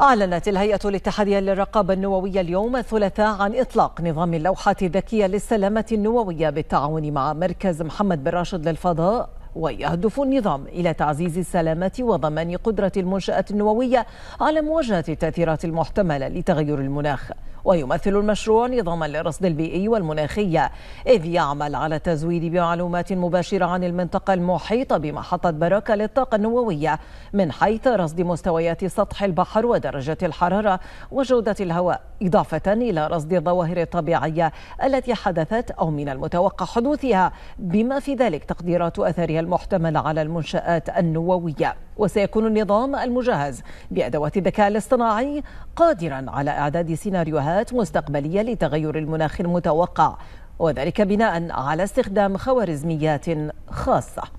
أعلنت الهيئة الاتحادية للرقابة النووية اليوم الثلاثاء عن إطلاق نظام اللوحات الذكية للسلامة النووية بالتعاون مع مركز محمد بن راشد للفضاء ويهدف النظام إلى تعزيز السلامة وضمان قدرة المنشآت النووية على مواجهة التأثيرات المحتملة لتغير المناخ ويمثل المشروع نظاما للرصد البيئي والمناخي إذ يعمل على التزويد بمعلومات مباشرة عن المنطقة المحيطة بمحطة بركة للطاقة النووية من حيث رصد مستويات سطح البحر ودرجة الحرارة وجودة الهواء إضافة إلى رصد الظواهر الطبيعية التي حدثت أو من المتوقع حدوثها بما في ذلك تقديرات أثرها المحتمل على المنشآت النووية وسيكون النظام المجهز بأدوات الذكاء الاصطناعي قادرا على إعداد سيناريوهات مستقبلية لتغير المناخ المتوقع وذلك بناء على استخدام خوارزميات خاصه